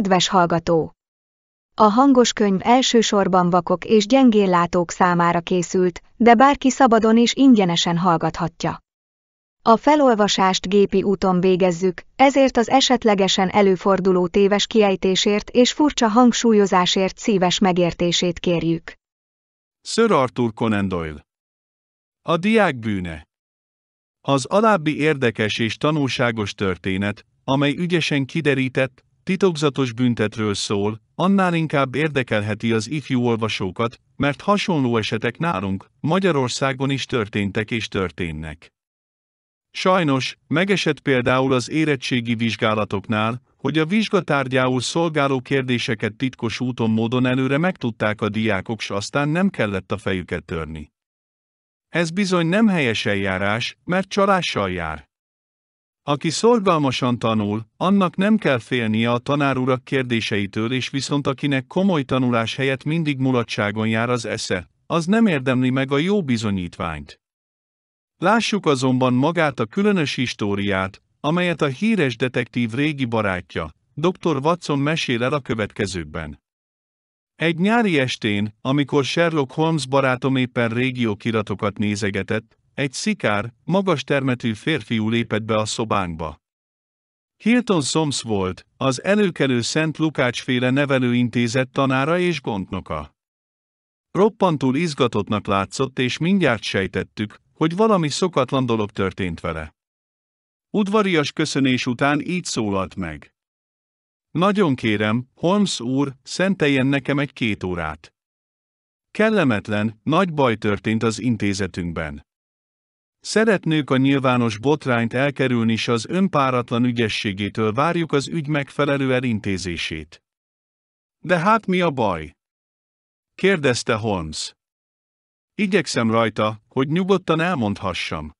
Kedves hallgató! A hangos könyv elsősorban vakok és gyengéllátók számára készült, de bárki szabadon és ingyenesen hallgathatja. A felolvasást gépi úton végezzük, ezért az esetlegesen előforduló téves kiejtésért és furcsa hangsúlyozásért szíves megértését kérjük. Sir Arthur Conan Doyle A diák bűne Az alábbi érdekes és tanulságos történet, amely ügyesen kiderített, titokzatos büntetről szól, annál inkább érdekelheti az ifjú olvasókat, mert hasonló esetek nálunk, Magyarországon is történtek és történnek. Sajnos, megesett például az érettségi vizsgálatoknál, hogy a vizsgatárgyául szolgáló kérdéseket titkos úton módon előre megtudták a diákok, s aztán nem kellett a fejüket törni. Ez bizony nem helyes eljárás, mert csalással jár. Aki szorgalmasan tanul, annak nem kell félnie a tanárurak kérdéseitől, és viszont akinek komoly tanulás helyett mindig mulatságon jár az esze, az nem érdemli meg a jó bizonyítványt. Lássuk azonban magát a különös históriát, amelyet a híres detektív régi barátja, dr. Watson mesél el a következőkben. Egy nyári estén, amikor Sherlock Holmes barátom éppen régiókiratokat nézegetett, egy szikár, magas termetű férfiú lépett be a szobánkba. Hilton Soms volt, az előkelő Szent féle nevelőintézet tanára és gondnoka. Roppantul izgatottnak látszott és mindjárt sejtettük, hogy valami szokatlan dolog történt vele. Udvarias köszönés után így szólalt meg. Nagyon kérem, Holmes úr, szenteljen nekem egy két órát. Kellemetlen, nagy baj történt az intézetünkben. Szeretnők a nyilvános botrányt elkerülni és az önpáratlan ügyességétől várjuk az ügy megfelelő elintézését. De hát mi a baj? kérdezte Holmes. Igyekszem rajta, hogy nyugodtan elmondhassam.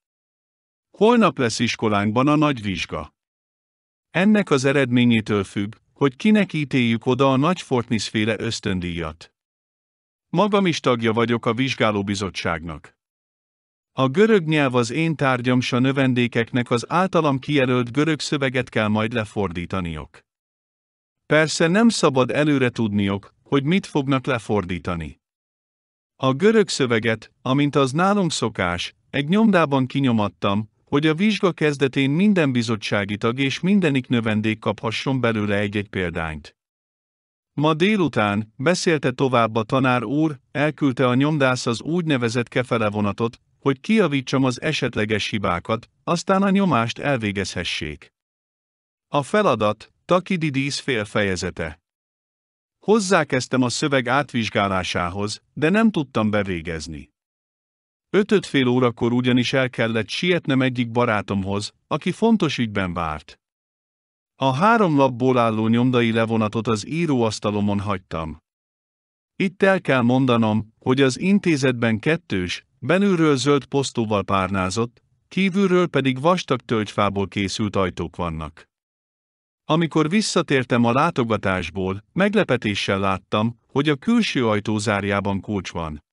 Holnap lesz iskolánkban a nagy vizsga. Ennek az eredményétől függ, hogy kinek ítéljük oda a nagy fortnisféle féle ösztöndíjat. Magam is tagja vagyok a vizsgálóbizottságnak. A görög nyelv az én tárgyam s a növendékeknek az általam kijelölt görög szöveget kell majd lefordítaniok. Persze nem szabad előre tudniok, hogy mit fognak lefordítani. A görög szöveget, amint az nálunk szokás, egy nyomdában kinyomattam, hogy a vizsga kezdetén minden bizottsági tag és mindenik növendék kaphasson belőle egy-egy példányt. Ma délután, beszélte tovább a tanár úr, elküldte a nyomdász az úgynevezett kefele vonatot, hogy kiavítsam az esetleges hibákat, aztán a nyomást elvégezhessék. A feladat, Takididis félfejezete. Hozzákezdtem a szöveg átvizsgálásához, de nem tudtam bevégezni. Ötöt fél órakor ugyanis el kellett sietnem egyik barátomhoz, aki fontos ügyben várt. A három lapból álló nyomdai levonatot az íróasztalomon hagytam. Itt el kell mondanom, hogy az intézetben kettős, Benülről zöld posztóval párnázott, kívülről pedig vastag tölgyfából készült ajtók vannak. Amikor visszatértem a látogatásból, meglepetéssel láttam, hogy a külső ajtó zárjában kulcs van.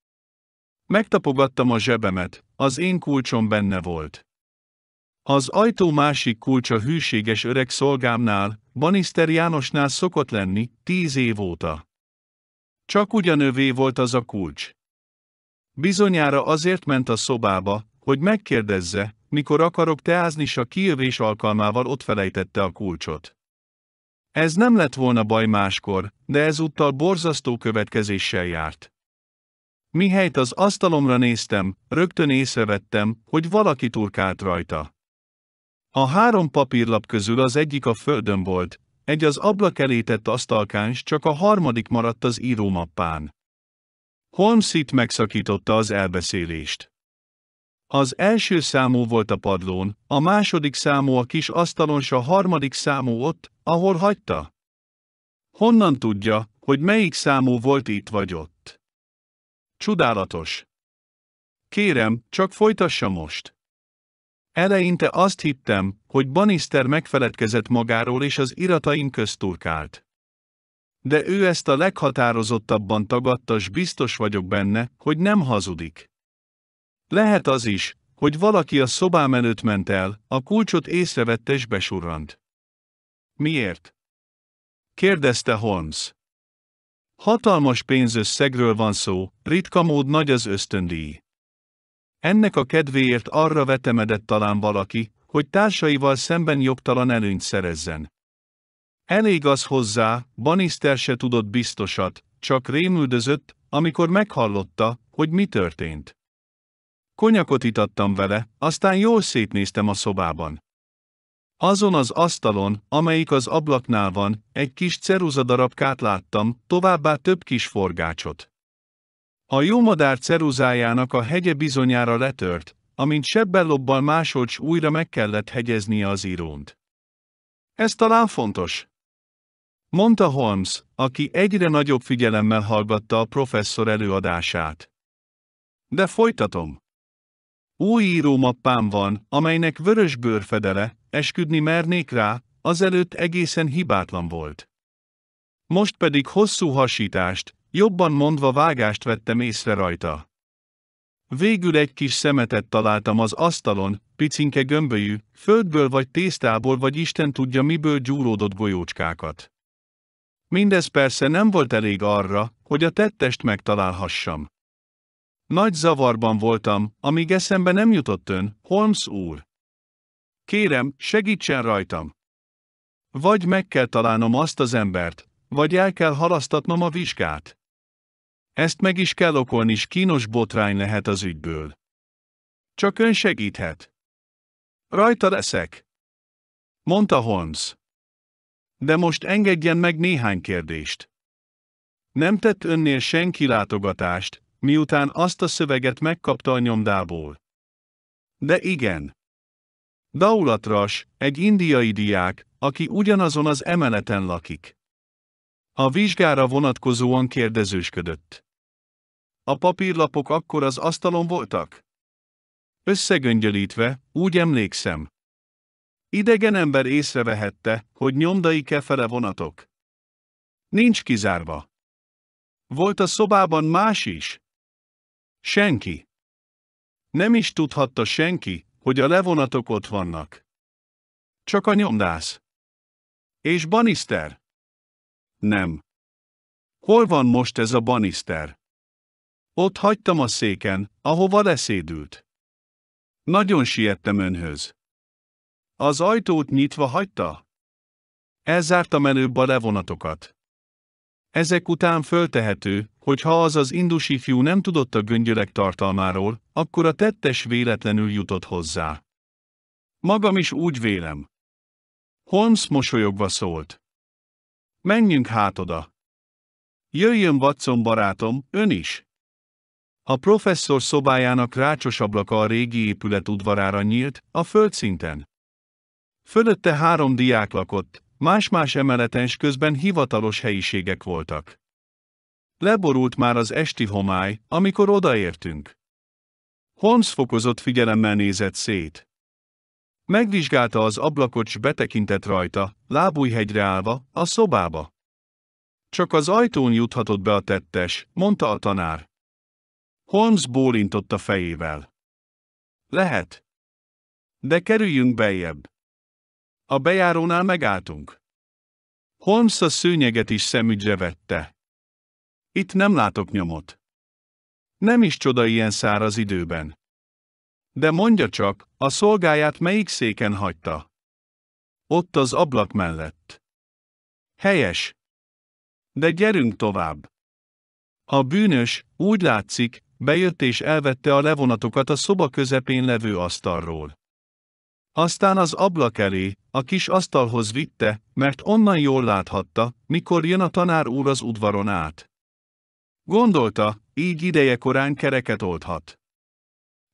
Megtapogattam a zsebemet, az én kulcsom benne volt. Az ajtó másik kulcsa hűséges öreg szolgámnál, Baniszter Jánosnál szokott lenni, tíz év óta. Csak ugyanövé volt az a kulcs. Bizonyára azért ment a szobába, hogy megkérdezze, mikor akarok teázni, s a kijövés alkalmával ott felejtette a kulcsot. Ez nem lett volna baj máskor, de ezúttal borzasztó következéssel járt. Mihelyt az asztalomra néztem, rögtön észrevettem, hogy valaki turkált rajta. A három papírlap közül az egyik a földön volt, egy az ablak elé tett asztalkán, csak a harmadik maradt az írómappán. Holmes itt megszakította az elbeszélést. Az első számú volt a padlón, a második számú a kis asztalon, s a harmadik számú ott, ahol hagyta. Honnan tudja, hogy melyik számú volt itt vagy ott? Csodálatos. Kérem, csak folytassa most. Eleinte azt hittem, hogy Banister megfeledkezett magáról és az irataim közturkált. De ő ezt a leghatározottabban tagadta s biztos vagyok benne, hogy nem hazudik. Lehet az is, hogy valaki a szobám előtt ment el, a kulcsot észrevette és besurrant. Miért? kérdezte Holmes. Hatalmas pénzösszegről van szó, ritka mód nagy az ösztöndíj. Ennek a kedvéért arra vetemedett talán valaki, hogy társaival szemben jogtalan előnyt szerezzen. Elég az hozzá, Banister se tudott biztosat, csak rémüldözött, amikor meghallotta, hogy mi történt. Konyakot itattam vele, aztán jól szétnéztem a szobában. Azon az asztalon, amelyik az ablaknál van, egy kis ceruzadarabkát láttam, továbbá több kis forgácsot. A jómadár ceruzájának a hegye bizonyára letört, amint sebben-lobbal másodsz újra meg kellett hegyeznie az írónt. Ez talán fontos. Mondta Holmes, aki egyre nagyobb figyelemmel hallgatta a professzor előadását. De folytatom. Új írómappám van, amelynek vörös bőrfedele, esküdni mernék rá, azelőtt egészen hibátlan volt. Most pedig hosszú hasítást, jobban mondva vágást vettem észre rajta. Végül egy kis szemetet találtam az asztalon, picinke gömbölyű, földből vagy tésztából vagy Isten tudja miből gyúródott golyócskákat. Mindez persze nem volt elég arra, hogy a tettest megtalálhassam. Nagy zavarban voltam, amíg eszembe nem jutott ön, Holmes úr. Kérem, segítsen rajtam. Vagy meg kell találnom azt az embert, vagy el kell halasztatnom a vizsgát. Ezt meg is kell okolni, és kínos botrány lehet az ügyből. Csak ön segíthet. Rajta leszek. Mondta Holmes. De most engedjen meg néhány kérdést. Nem tett önnél senki látogatást, miután azt a szöveget megkapta a nyomdából. De igen. Daulatras, egy indiai diák, aki ugyanazon az emeleten lakik. A vizsgára vonatkozóan kérdezősködött. A papírlapok akkor az asztalon voltak? Összegöngyölítve, úgy emlékszem. Idegen ember észrevehette, hogy nyomdai kefele vonatok. Nincs kizárva. Volt a szobában más is? Senki. Nem is tudhatta senki, hogy a levonatok ott vannak. Csak a nyomdász. És baniszter? Nem. Hol van most ez a baniszter? Ott hagytam a széken, ahova leszédült. Nagyon siettem önhöz. Az ajtót nyitva hagyta. Elzárta a levonatokat. Ezek után föltehető, hogy ha az az indusi fiú nem tudott a göngyörek tartalmáról, akkor a tettes véletlenül jutott hozzá. Magam is úgy vélem. Holmes mosolyogva szólt. Menjünk hát oda. Jöjjön Watson barátom, ön is. A professzor szobájának rácsos ablaka a régi épület udvarára nyílt, a földszinten. Fölötte három diák lakott, más-más emeleten s közben hivatalos helyiségek voltak. Leborult már az esti homály, amikor odaértünk. Holmes fokozott figyelemmel nézett szét. Megvizsgálta az ablakot s betekintett rajta, lábújhegyre állva, a szobába. Csak az ajtón juthatott be a tettes, mondta a tanár. Holmes bólintott a fejével. Lehet. De kerüljünk bejebb. A bejárónál megálltunk. Holmes a szőnyeget is szemügyre vette. Itt nem látok nyomot. Nem is csoda ilyen száraz időben. De mondja csak, a szolgáját melyik széken hagyta? Ott az ablak mellett. Helyes. De gyerünk tovább. A bűnös, úgy látszik, bejött és elvette a levonatokat a szoba közepén levő asztalról. Aztán az ablak elé, a kis asztalhoz vitte, mert onnan jól láthatta, mikor jön a tanár úr az udvaron át. Gondolta, így ideje korán kereket oldhat.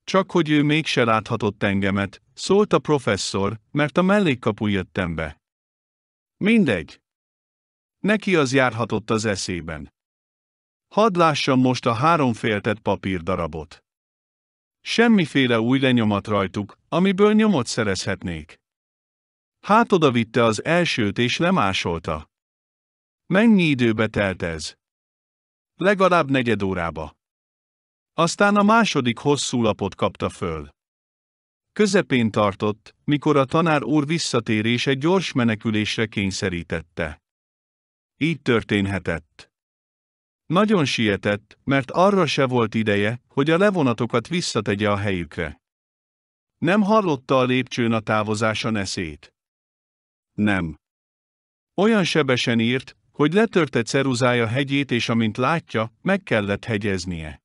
Csak hogy ő mégse láthatott engemet, szólt a professzor, mert a mellékkapu jöttem be. Mindegy. Neki az járhatott az eszében. Hadd lássam most a három féltett papírdarabot. Semmiféle új lenyomat rajtuk, amiből nyomot szerezhetnék. Hát oda vitte az elsőt és lemásolta. Mennyi időbe telt ez? Legalább negyed órába. Aztán a második hosszú lapot kapta föl. Közepén tartott, mikor a tanár úr visszatérése gyors menekülésre kényszerítette. Így történhetett. Nagyon sietett, mert arra se volt ideje, hogy a levonatokat visszategye a helyükre. Nem hallotta a lépcsőn a távozása neszét. Nem. Olyan sebesen írt, hogy letörte ceruzája hegyét és amint látja, meg kellett hegyeznie.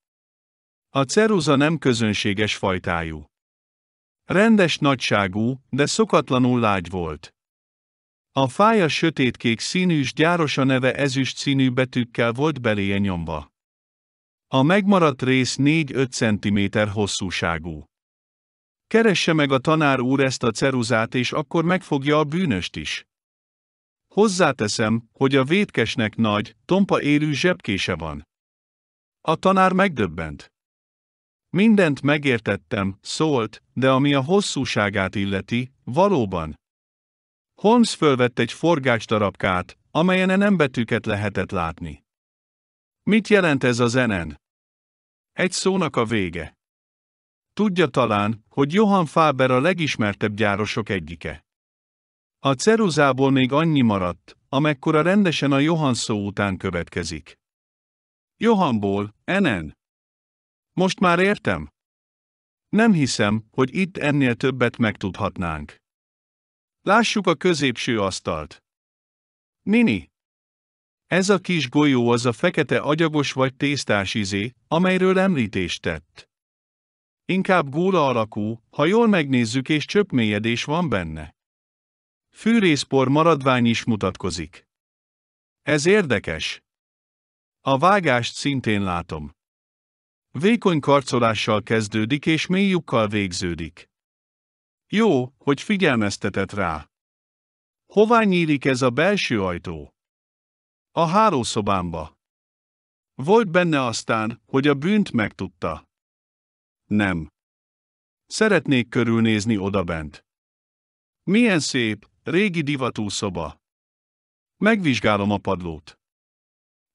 A ceruza nem közönséges fajtájú. Rendes nagyságú, de szokatlanul lágy volt. A fája sötétkék színű s gyáros a neve ezüst színű betűkkel volt beléje nyomva. A megmaradt rész 4-5 cm hosszúságú. Keresse meg a tanár úr ezt a ceruzát és akkor megfogja a bűnöst is. Hozzáteszem, hogy a vétkesnek nagy, tompa érű zsebkése van. A tanár megdöbbent. Mindent megértettem, szólt, de ami a hosszúságát illeti, valóban. Holmes fölvett egy darabkát, amelyen nem betűket lehetett látni. Mit jelent ez a zenen? Egy szónak a vége. Tudja talán, hogy Johann Faber a legismertebb gyárosok egyike. A ceruzából még annyi maradt, amekkora rendesen a Johann szó után következik. Johannból, enen. Most már értem? Nem hiszem, hogy itt ennél többet megtudhatnánk. Lássuk a középső asztalt. Nini. Ez a kis golyó az a fekete agyagos vagy tésztás izé, amelyről említést tett. Inkább góla alakú, ha jól megnézzük és csöpmélyedés van benne. Fűrészpor maradvány is mutatkozik. Ez érdekes. A vágást szintén látom. Vékony karcolással kezdődik és mély lyukkal végződik. Jó, hogy figyelmeztetett rá. Hová nyílik ez a belső ajtó? A hálószobámba. Volt benne aztán, hogy a bűnt megtudta. Nem. Szeretnék körülnézni odabent. Milyen szép, régi divatú szoba. Megvizsgálom a padlót.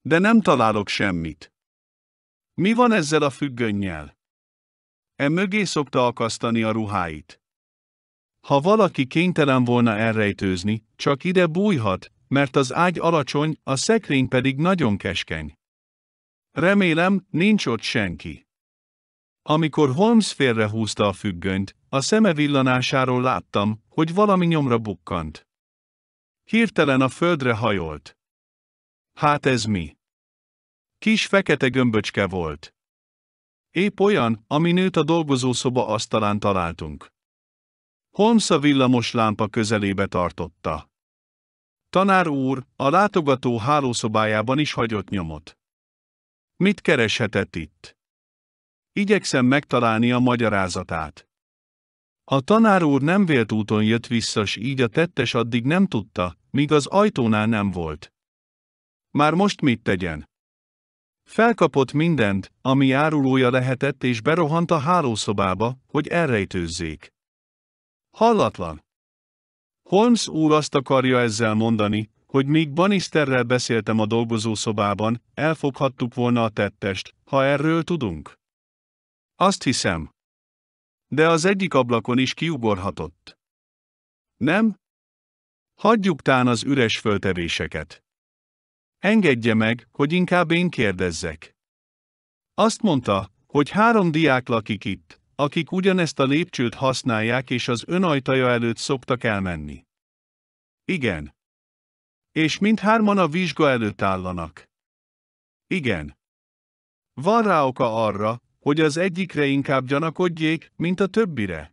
De nem találok semmit. Mi van ezzel a függönnyel? E mögé szokta akasztani a ruháit. Ha valaki kénytelen volna elrejtőzni, csak ide bújhat, mert az ágy alacsony, a szekrény pedig nagyon keskeny. Remélem, nincs ott senki. Amikor Holmes félrehúzta a függönyt, a szeme villanásáról láttam, hogy valami nyomra bukkant. Hirtelen a földre hajolt. Hát ez mi? Kis fekete gömböcske volt. Épp olyan, ami nőtt a dolgozószoba asztalán találtunk. Holmes a villamos lámpa közelébe tartotta. Tanár úr, a látogató hálószobájában is hagyott nyomot. Mit kereshetett itt? Igyekszem megtalálni a magyarázatát. A tanár úr nem vélt úton jött vissza, s így a tettes addig nem tudta, míg az ajtónál nem volt. Már most mit tegyen? Felkapott mindent, ami árulója lehetett és berohant a hálószobába, hogy elrejtőzzék. Hallatlan. Holmes úr azt akarja ezzel mondani, hogy míg Bannisterrel beszéltem a dolgozószobában, elfoghattuk volna a tettest, ha erről tudunk. Azt hiszem. De az egyik ablakon is kiugorhatott. Nem? Hagyjuk tán az üres föltevéseket. Engedje meg, hogy inkább én kérdezzek. Azt mondta, hogy három diák lakik itt, akik ugyanezt a lépcsőt használják és az önajtaja előtt szoktak elmenni. Igen. És mindhárman a vizsga előtt állanak. Igen. Van rá oka arra, hogy az egyikre inkább gyanakodjék, mint a többire.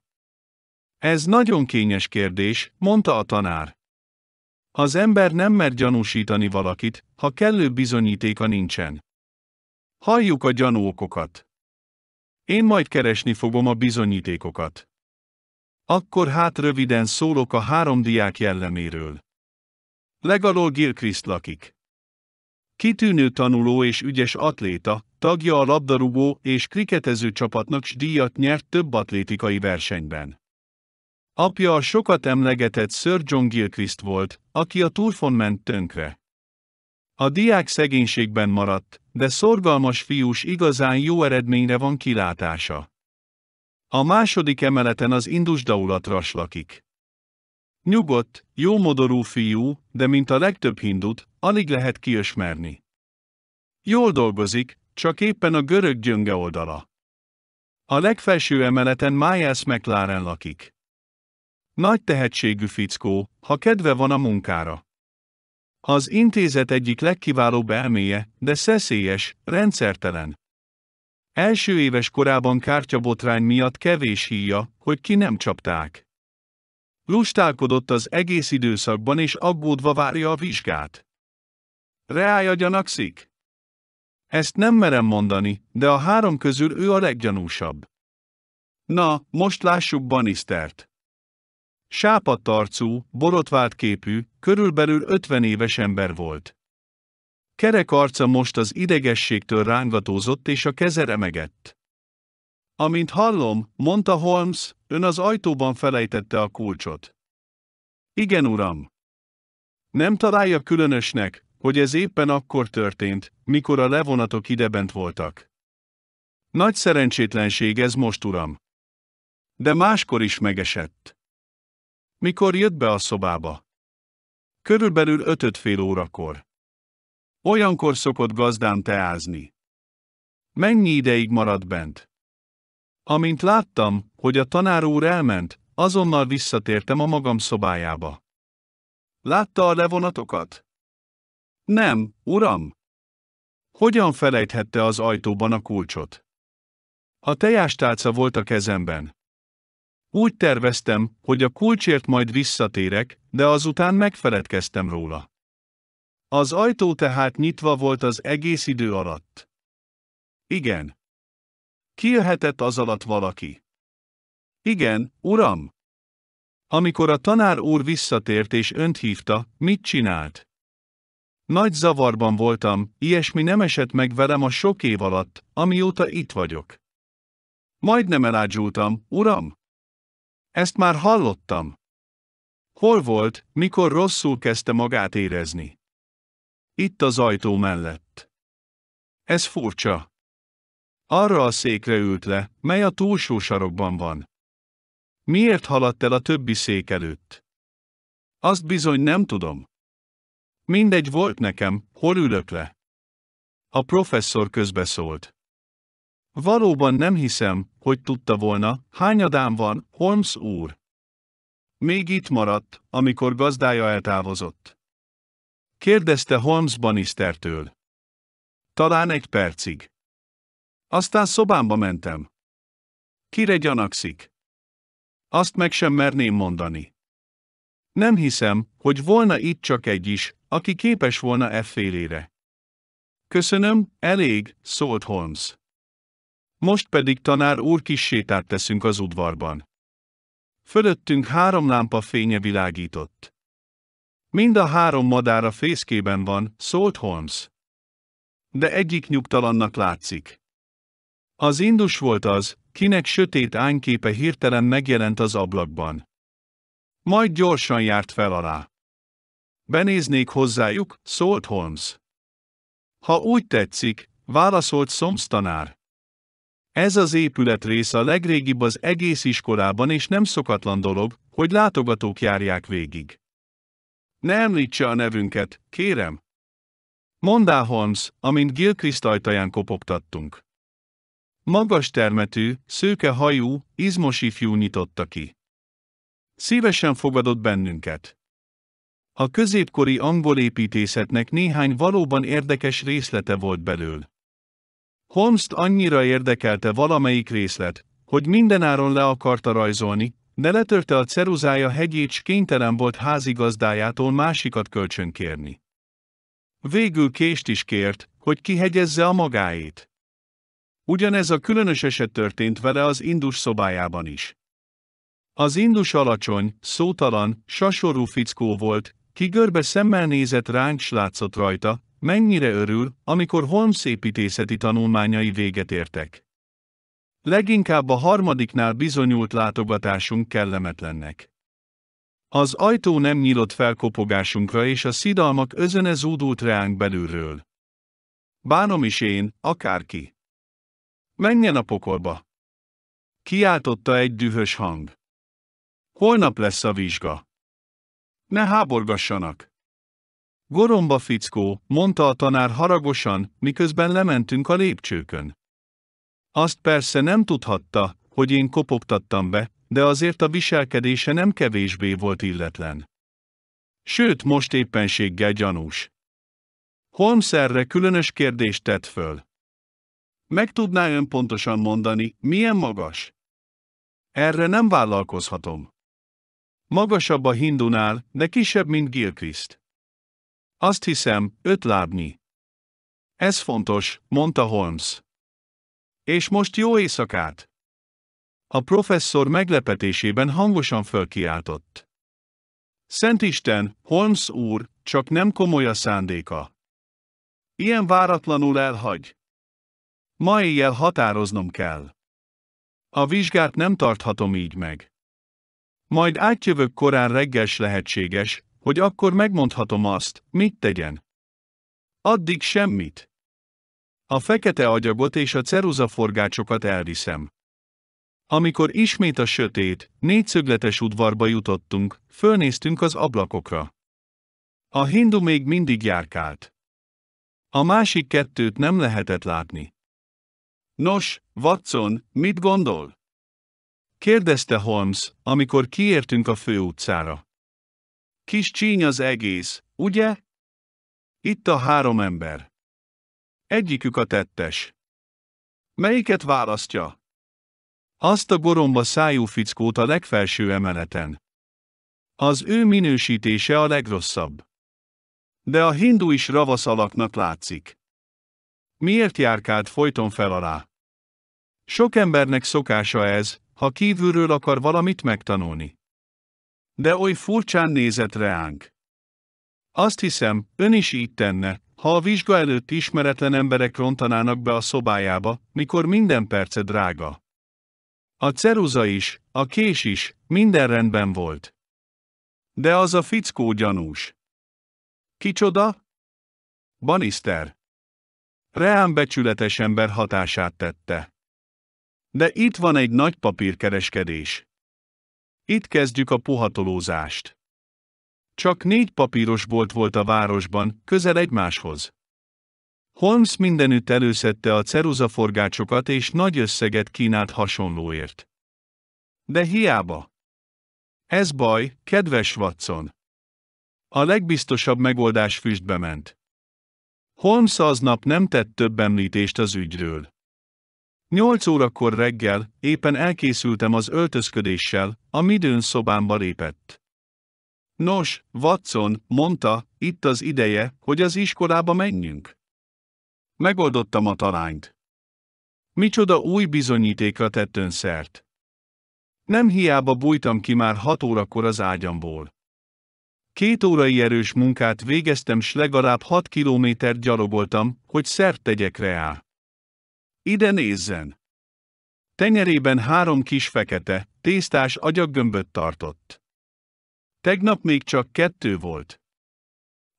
Ez nagyon kényes kérdés, mondta a tanár. Az ember nem mer gyanúsítani valakit, ha kellő bizonyítéka nincsen. Halljuk a gyanókokat. Én majd keresni fogom a bizonyítékokat. Akkor hát röviden szólok a három diák jelleméről. Legalól Gilchrist lakik. Kitűnő tanuló és ügyes atléta, tagja a labdarúgó és kriketező csapatnak s díjat nyert több atlétikai versenyben. Apja a sokat emlegetett Sir John Gilchrist volt, aki a turfon ment tönkre. A diák szegénységben maradt, de szorgalmas fiús igazán jó eredményre van kilátása. A második emeleten az indusdaulatras lakik. Nyugodt, jómodorú fiú, de mint a legtöbb hindut, alig lehet kiösmerni. Jól dolgozik, csak éppen a görög gyönge oldala. A legfelső emeleten Miles McLaren lakik. Nagy tehetségű fickó, ha kedve van a munkára. Az intézet egyik legkiválóbb elméje, de szeszélyes, rendszertelen. Első éves korában kártyabotrány miatt kevés híja, hogy ki nem csapták. Lustálkodott az egész időszakban és aggódva várja a vizsgát. Reája gyanakszik? Ezt nem merem mondani, de a három közül ő a leggyanúsabb. Na, most lássuk Banisztert. Sápadt arcú, borotvált képű, körülbelül 50 éves ember volt. Kerek arca most az idegességtől rángatózott és a keze remegett. Amint hallom, mondta Holmes, ön az ajtóban felejtette a kulcsot. Igen, uram. Nem találja különösnek, hogy ez éppen akkor történt, mikor a levonatok idebent voltak. Nagy szerencsétlenség ez most, uram. De máskor is megesett. Mikor jött be a szobába? Körülbelül ötöt fél órakor. Olyankor szokott gazdám teázni. Mennyi ideig marad bent? Amint láttam, hogy a tanár úr elment, azonnal visszatértem a magam szobájába. Látta a levonatokat? Nem, uram. Hogyan felejthette az ajtóban a kulcsot? A tejástálca volt a kezemben. Úgy terveztem, hogy a kulcsért majd visszatérek, de azután megfeledkeztem róla. Az ajtó tehát nyitva volt az egész idő alatt. Igen. Kijöhetett az alatt valaki. Igen, uram. Amikor a tanár úr visszatért és önt hívta, mit csinált? Nagy zavarban voltam, ilyesmi nem esett meg velem a sok év alatt, amióta itt vagyok. Majdnem elágyultam, uram. Ezt már hallottam. Hol volt, mikor rosszul kezdte magát érezni? Itt az ajtó mellett. Ez furcsa. Arra a székre ült le, mely a túlsó sarokban van. Miért haladt el a többi szék előtt? Azt bizony nem tudom. Mindegy volt nekem, hol ülök le. A professzor közbeszólt. Valóban nem hiszem, hogy tudta volna, hányadán van, Holmes úr. Még itt maradt, amikor gazdája eltávozott. Kérdezte Holmes Banister-től. Talán egy percig. Aztán szobámba mentem. Kire gyanakszik? Azt meg sem merném mondani. Nem hiszem, hogy volna itt csak egy is, aki képes volna e félére. Köszönöm, elég, szólt Holmes. Most pedig tanár úr kis sétát teszünk az udvarban. Fölöttünk három lámpa fénye világított. Mind a három madár a fészkében van, szólt Holmes. De egyik nyugtalannak látszik. Az indus volt az, kinek sötét ányképe hirtelen megjelent az ablakban. Majd gyorsan járt fel alá. Benéznék hozzájuk, szólt Holmes. Ha úgy tetszik, válaszolt szomsztanár. tanár. Ez az épület része a legrégibb az egész iskolában és nem szokatlan dolog, hogy látogatók járják végig. Ne említse a nevünket, kérem! Mondá Holmes, amint Gilchrist ajtaján kopogtattunk. Magas termetű, szőke hajú, izmos ifjú nyitotta ki. Szívesen fogadott bennünket. A középkori angol építészetnek néhány valóban érdekes részlete volt belőle. Holmes annyira érdekelte valamelyik részlet, hogy mindenáron le akarta rajzolni, de letörte a ceruzája hegyét s kénytelen volt házigazdájától másikat kölcsönkérni. Végül kést is kért, hogy kihegyezze a magáét. Ugyanez a különös eset történt vele az indus szobájában is. Az indus alacsony, szótalan, sasorú fickó volt, ki görbe szemmel nézett ránk s látszott rajta, Mennyire örül, amikor Holmes építészeti tanulmányai véget értek. Leginkább a harmadiknál bizonyult látogatásunk kellemetlennek. Az ajtó nem nyílott felkopogásunkra és a szidalmak özöne zúdult reánk belülről. Bánom is én, akárki. Menjen a pokolba! Kiáltotta egy dühös hang. Holnap lesz a vizsga. Ne háborgassanak! Goromba fickó, mondta a tanár haragosan, miközben lementünk a lépcsőkön. Azt persze nem tudhatta, hogy én kopogtattam be, de azért a viselkedése nem kevésbé volt illetlen. Sőt, most éppenséggel gyanús. Holmes erre különös kérdést tett föl. Meg tudná ön pontosan mondani, milyen magas? Erre nem vállalkozhatom. Magasabb a hindunál, de kisebb, mint Gilchrist. Azt hiszem, öt lábnyi. Ez fontos, mondta Holmes. És most jó éjszakát! A professzor meglepetésében hangosan fölkiáltott. Szent Isten, Holmes úr, csak nem komoly a szándéka. Ilyen váratlanul elhagy. Ma éjjel határoznom kell. A vizsgát nem tarthatom így meg. Majd átjövök korán reggel lehetséges, hogy akkor megmondhatom azt, mit tegyen. Addig semmit. A fekete agyagot és a ceruzaforgácsokat elviszem. Amikor ismét a sötét, négyszögletes udvarba jutottunk, fölnéztünk az ablakokra. A hindu még mindig járkált. A másik kettőt nem lehetett látni. Nos, Watson, mit gondol? kérdezte Holmes, amikor kiértünk a főutcára. Kis csíny az egész, ugye? Itt a három ember. Egyikük a tettes. Melyiket választja? Azt a goromba szájú fickót a legfelső emeleten. Az ő minősítése a legrosszabb. De a hindu is ravasz alaknak látszik. Miért járkált folyton fel alá? Sok embernek szokása ez, ha kívülről akar valamit megtanulni de oly furcsán nézett ránk. Azt hiszem, ön is így tenne, ha a vizsga előtt ismeretlen emberek rontanának be a szobájába, mikor minden perce drága. A ceruza is, a kés is, minden rendben volt. De az a fickó gyanús. Kicsoda? Banister. Reán becsületes ember hatását tette. De itt van egy nagy papírkereskedés. Itt kezdjük a puhatolózást. Csak négy papíros bolt volt a városban, közel egymáshoz. Holmes mindenütt előszette a ceruzaforgácsokat és nagy összeget kínált hasonlóért. De hiába. Ez baj, kedves Watson. A legbiztosabb megoldás füstbe ment. Holmes aznap nem tett több említést az ügyről. Nyolc órakor reggel, éppen elkészültem az öltözködéssel, a midőn szobámba lépett. Nos, Watson, mondta, itt az ideje, hogy az iskolába menjünk. Megoldottam a talányt. Micsoda új bizonyítékra tett szert. Nem hiába bújtam ki már hat órakor az ágyamból. Két órai erős munkát végeztem s legalább hat kilométert gyalogoltam, hogy szert tegyek reá. Ide nézzen! Tenyerében három kis fekete, tésztás agyaggömböt tartott. Tegnap még csak kettő volt.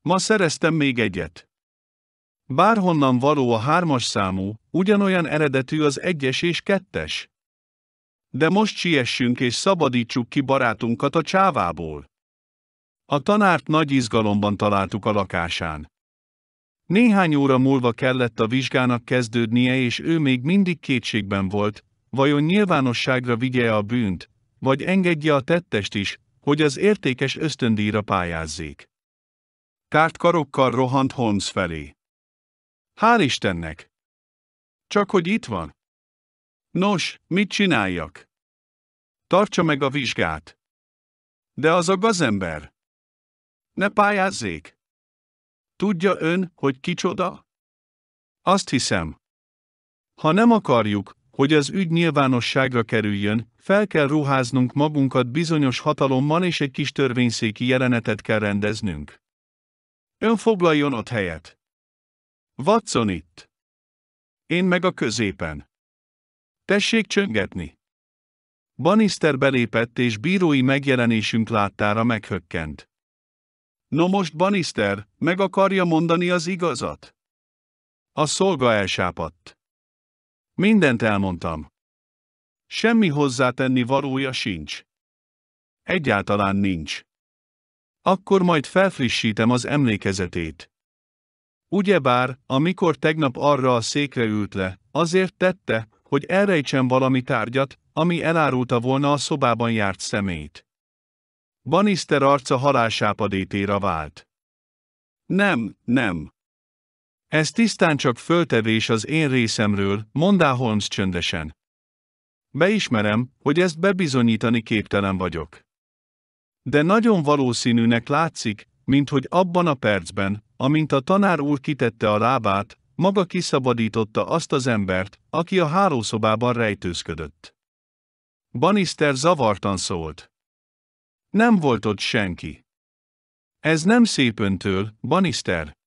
Ma szereztem még egyet. Bárhonnan való a hármas számú, ugyanolyan eredetű az egyes és kettes. De most siessünk és szabadítsuk ki barátunkat a csávából. A tanárt nagy izgalomban találtuk a lakásán. Néhány óra múlva kellett a vizsgának kezdődnie és ő még mindig kétségben volt, vajon nyilvánosságra vigye a bűnt, vagy engedje a tettest is, hogy az értékes ösztöndíjra pályázzék. Tárt karokkal rohant Holmes felé. Hál' Istennek! Csak hogy itt van. Nos, mit csináljak? Tartsa meg a vizsgát. De az a gazember. Ne pályázzék. Tudja ön, hogy kicsoda? Azt hiszem. Ha nem akarjuk, hogy az ügy nyilvánosságra kerüljön, fel kell ruháznunk magunkat bizonyos hatalommal és egy kis törvényszéki jelenetet kell rendeznünk. Ön foglaljon ott helyet. Watson itt. Én meg a középen. Tessék csöngetni. Banister belépett és bírói megjelenésünk láttára meghökkent. No most Bannister, meg akarja mondani az igazat? A szolga elsápadt. Mindent elmondtam. Semmi hozzátenni valója sincs. Egyáltalán nincs. Akkor majd felfrissítem az emlékezetét. Ugyebár, amikor tegnap arra a székre ült le, azért tette, hogy elrejtsen valami tárgyat, ami elárulta volna a szobában járt szemét. Banister arca halálsápadétéra vált. Nem, nem. Ez tisztán csak föltevés az én részemről, mondá Holmes csöndesen. Beismerem, hogy ezt bebizonyítani képtelen vagyok. De nagyon valószínűnek látszik, mint hogy abban a percben, amint a tanár úr kitette a lábát, maga kiszabadította azt az embert, aki a hálószobában rejtőzködött. Banister zavartan szólt. Nem volt ott senki. Ez nem szép öntől, Banister.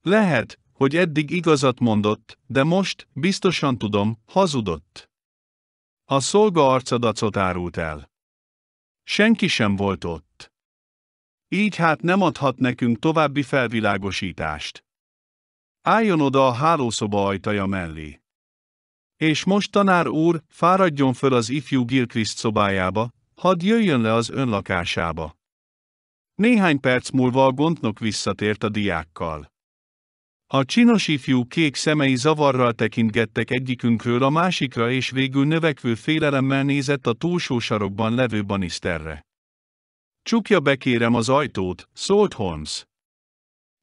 Lehet, hogy eddig igazat mondott, de most, biztosan tudom, hazudott. A szolga arcadacot árult el. Senki sem volt ott. Így hát nem adhat nekünk további felvilágosítást. Álljon oda a hálószoba ajtaja mellé. És most tanár úr, fáradjon föl az ifjú Gilchrist szobájába, Hadd jöjjön le az önlakásába. Néhány perc múlva a gondnok visszatért a diákkal. A csinos ifjú kék szemei zavarral tekintgettek egyikünkről a másikra és végül növekvő félelemmel nézett a túlsó sarokban levő baniszterre. Csukja bekérem az ajtót, szólt Holmes.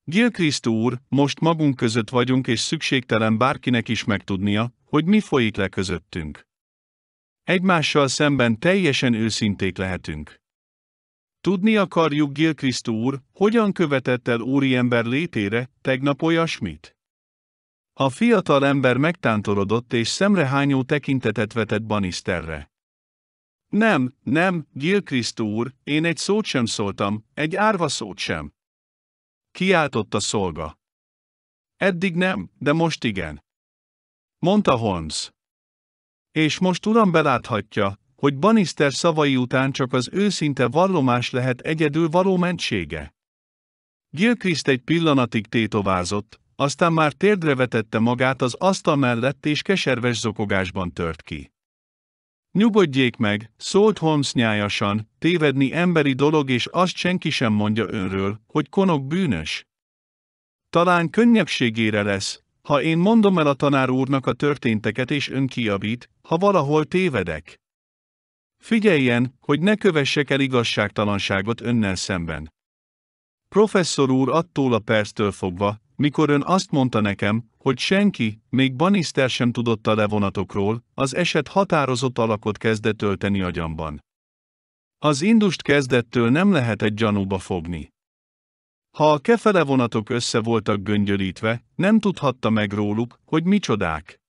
Gilchrist úr, most magunk között vagyunk és szükségtelen bárkinek is megtudnia, hogy mi folyik le közöttünk. Egymással szemben teljesen őszinték lehetünk. Tudni akarjuk Gilchrist úr, hogyan követett el úriember létére, tegnap olyasmit? A fiatal ember megtántorodott és szemrehányó tekintetet vetett Banisterre. Nem, nem, Gilchrist úr, én egy szót sem szóltam, egy árva szót sem. Kiáltott a szolga. Eddig nem, de most igen. Mondta Holmes. És most uram beláthatja, hogy Banister szavai után csak az őszinte vallomás lehet egyedül való mentsége. Gilchrist egy pillanatig tétovázott, aztán már térdre vetette magát az asztal mellett és keserves zokogásban tört ki. Nyugodjék meg, szólt Holmes nyájasan, tévedni emberi dolog és azt senki sem mondja önről, hogy konok bűnös. Talán könnyebbségére lesz, ha én mondom el a tanár úrnak a történteket és ön kiabít, ha valahol tévedek. Figyeljen, hogy ne kövessek el igazságtalanságot önnel szemben. Professzor úr attól a perctől fogva, mikor ön azt mondta nekem, hogy senki, még Bannister sem tudott a levonatokról, az eset határozott alakot kezdett ölteni agyamban. Az indust kezdettől nem egy gyanúba fogni. Ha a kefele vonatok össze voltak göngyölítve, nem tudhatta meg róluk, hogy micsodák.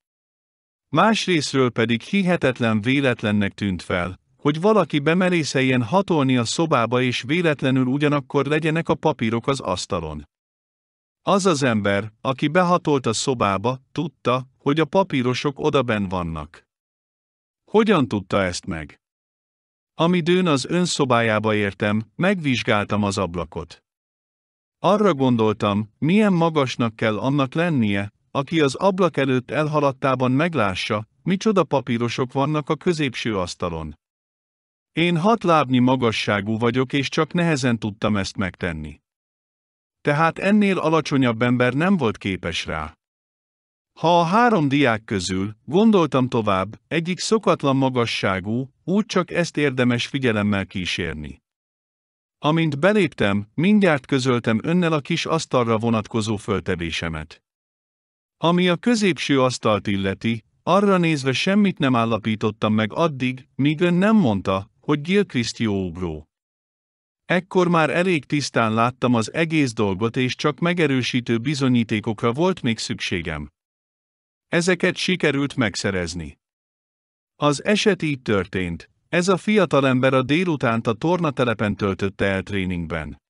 Másrésztről pedig hihetetlen véletlennek tűnt fel, hogy valaki bemerészeljen hatolni a szobába és véletlenül ugyanakkor legyenek a papírok az asztalon. Az az ember, aki behatolt a szobába, tudta, hogy a papírosok odaben vannak. Hogyan tudta ezt meg? Amidőn az ön szobájába értem, megvizsgáltam az ablakot. Arra gondoltam, milyen magasnak kell annak lennie, aki az ablak előtt elhaladtában meglássa, micsoda papírosok vannak a középső asztalon. Én hat lábnyi magasságú vagyok és csak nehezen tudtam ezt megtenni. Tehát ennél alacsonyabb ember nem volt képes rá. Ha a három diák közül, gondoltam tovább, egyik szokatlan magasságú, úgy csak ezt érdemes figyelemmel kísérni. Amint beléptem, mindjárt közöltem önnel a kis asztalra vonatkozó föltevésemet. Ami a középső asztalt illeti, arra nézve semmit nem állapítottam meg addig, míg ön nem mondta, hogy Gilchrist jó ugró. Ekkor már elég tisztán láttam az egész dolgot és csak megerősítő bizonyítékokra volt még szükségem. Ezeket sikerült megszerezni. Az eset így történt, ez a fiatalember a délutánt a tornatelepen töltötte el tréningben.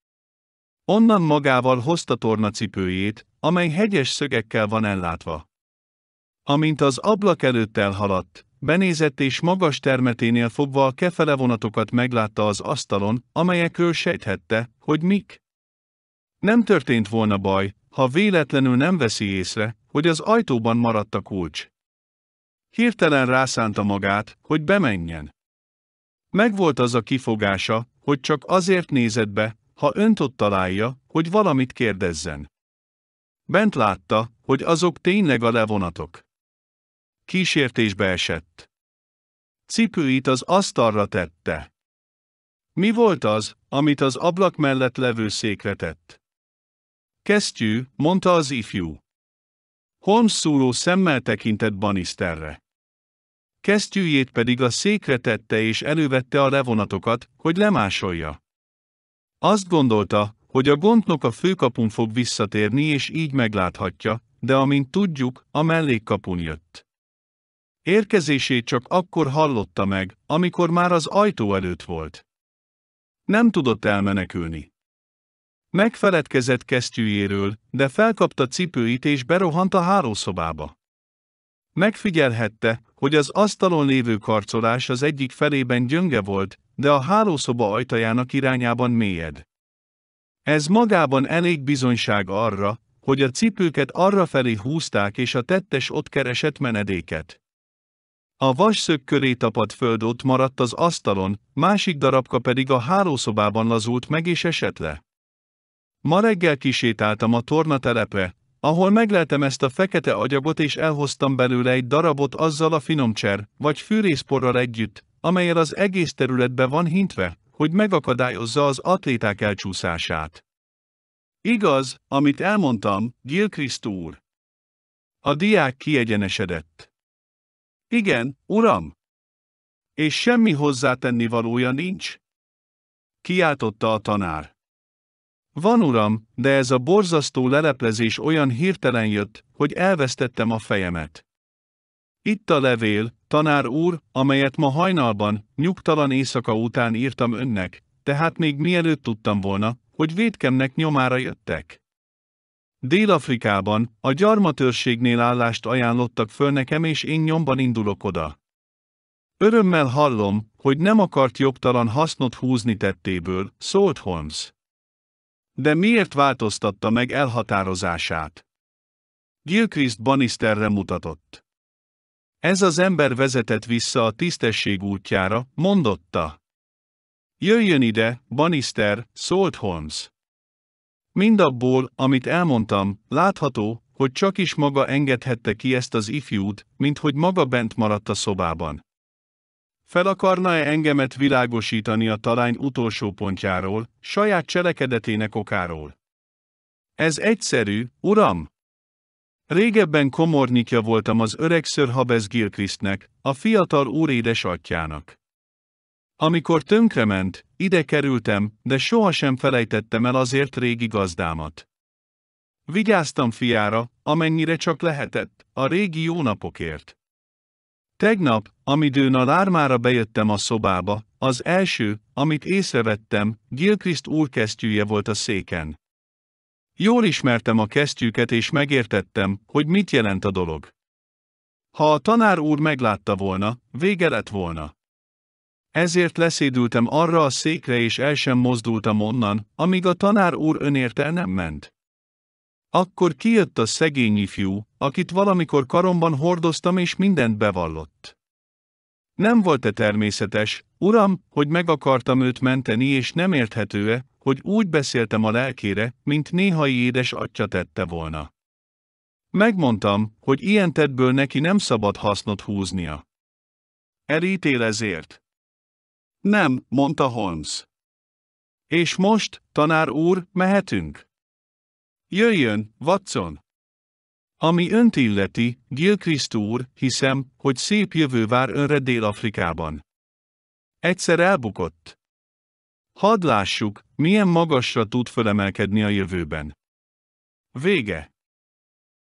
Onnan magával hozta tornacipőjét, amely hegyes szögekkel van ellátva. Amint az ablak előtt elhaladt, benézett és magas termeténél fogva a kefele vonatokat meglátta az asztalon, amelyekről sejthette, hogy mik. Nem történt volna baj, ha véletlenül nem veszi észre, hogy az ajtóban maradt a kulcs. Hirtelen rászánta magát, hogy bemenjen. Megvolt az a kifogása, hogy csak azért nézett be, ha önt ott találja, hogy valamit kérdezzen. Bent látta, hogy azok tényleg a levonatok. Kísértésbe esett. Cipőit az asztalra tette. Mi volt az, amit az ablak mellett levő székre tett? Kesztyű, mondta az ifjú. Holmes szúró szemmel tekintett Banisterre. Kesztyűjét pedig a székre tette és elővette a levonatokat, hogy lemásolja. Azt gondolta, hogy a gondnok a főkapun fog visszatérni és így megláthatja, de amint tudjuk, a mellékkapun jött. Érkezését csak akkor hallotta meg, amikor már az ajtó előtt volt. Nem tudott elmenekülni. Megfeledkezett kesztyűjéről, de felkapta cipőit és berohant a hálószobába. Megfigyelhette, hogy az asztalon lévő karcolás az egyik felében gyönge volt, de a hálószoba ajtajának irányában mélyed. Ez magában elég bizonyság arra, hogy a cipőket arrafelé húzták és a tettes ott keresett menedéket. A vasszög köré tapadt föld ott maradt az asztalon, másik darabka pedig a hálószobában lazult meg és esett le. Ma reggel kisétáltam a tornatelepre, ahol megleltem ezt a fekete agyagot és elhoztam belőle egy darabot azzal a finomcser, vagy fűrészporral együtt, amelyel az egész területbe van hintve, hogy megakadályozza az atléták elcsúszását. Igaz, amit elmondtam, Gilchrist úr. A diák kiegyenesedett. Igen, uram. És semmi hozzátenni valója nincs? Kiáltotta a tanár. Van uram, de ez a borzasztó leleplezés olyan hirtelen jött, hogy elvesztettem a fejemet. Itt a levél, tanár úr, amelyet ma hajnalban, nyugtalan éjszaka után írtam önnek, tehát még mielőtt tudtam volna, hogy védkemnek nyomára jöttek. Dél-Afrikában, a gyarmatőrségnél állást ajánlottak föl nekem és én nyomban indulok oda. Örömmel hallom, hogy nem akart jogtalan hasznot húzni tettéből, szólt Holmes. De miért változtatta meg elhatározását? Gilchrist Bannisterre mutatott. Ez az ember vezetett vissza a tisztesség útjára, mondotta. Jöjjön ide, Bannister, szólt Holmes. Mindabból, amit elmondtam, látható, hogy csak is maga engedhette ki ezt az ifjút, mint hogy maga bent maradt a szobában. Fel akarna-e engemet világosítani a talány utolsó pontjáról, saját cselekedetének okáról? Ez egyszerű, uram! Régebben komornikja voltam az öreg ször Habez Gilchristnek, a fiatal úr édesatjának. Amikor tönkrement, ide kerültem, de sohasem felejtettem el azért régi gazdámat. Vigyáztam fiára, amennyire csak lehetett, a régi jó napokért. Tegnap, amidőn a lármára bejöttem a szobába, az első, amit észrevettem, Gilchrist úr kesztyűje volt a széken. Jól ismertem a kesztyűket és megértettem, hogy mit jelent a dolog. Ha a tanár úr meglátta volna, vége lett volna. Ezért leszédültem arra a székre és el sem mozdultam onnan, amíg a tanár úr önért el nem ment. Akkor kijött a szegény ifjú, akit valamikor karomban hordoztam és mindent bevallott. Nem volt-e természetes, uram, hogy meg akartam őt menteni és nem érthető-e, hogy úgy beszéltem a lelkére, mint néhai édes atya tette volna. Megmondtam, hogy ilyen tettből neki nem szabad hasznot húznia. Elítél ezért? Nem, mondta Holmes. És most, tanár úr, mehetünk? Jöjjön, Watson! Ami önt illeti, Gilchrist úr, hiszem, hogy szép jövő vár önre Dél-Afrikában. Egyszer elbukott. Hadd lássuk, milyen magasra tud fölemelkedni a jövőben. Vége